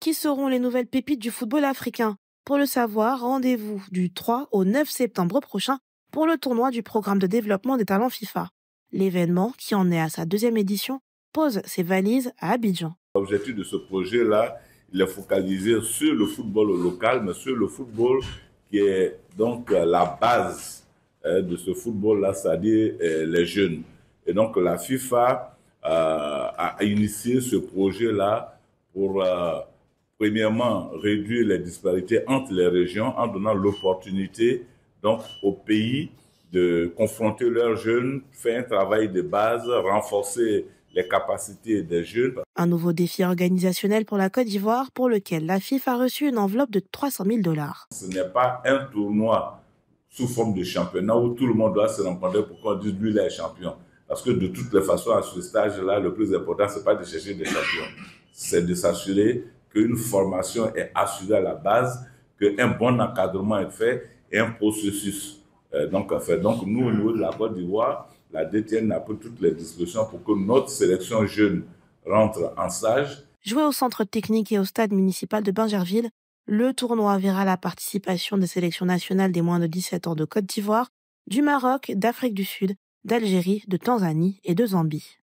Qui seront les nouvelles pépites du football africain Pour le savoir, rendez-vous du 3 au 9 septembre prochain pour le tournoi du programme de développement des talents FIFA. L'événement, qui en est à sa deuxième édition, pose ses valises à Abidjan. L'objectif de ce projet-là, il est focalisé sur le football local, mais sur le football qui est donc la base hein, de ce football-là, c'est-à-dire euh, les jeunes. Et donc la FIFA euh, a initié ce projet-là pour euh, premièrement, réduire les disparités entre les régions en donnant l'opportunité donc aux pays de confronter leurs jeunes, faire un travail de base, renforcer les capacités des jeunes. Un nouveau défi organisationnel pour la Côte d'Ivoire pour lequel la FIFA a reçu une enveloppe de 300 000 dollars. Ce n'est pas un tournoi sous forme de championnat où tout le monde doit se rencontrer pour qu'on dise lui, il est champion. Parce que de toutes les façons, à ce stage-là, le plus important, ce n'est pas de chercher des champions, c'est de s'assurer qu'une formation est assurée à la base, qu'un bon encadrement est fait et un processus est euh, donc fait. Donc nous, au mm. niveau de la Côte d'Ivoire, la DTN a pris toutes les discussions pour que notre sélection jeune rentre en stage. Joué au centre technique et au stade municipal de Bingerville, le tournoi verra la participation des sélections nationales des moins de 17 ans de Côte d'Ivoire, du Maroc, d'Afrique du Sud, d'Algérie, de Tanzanie et de Zambie.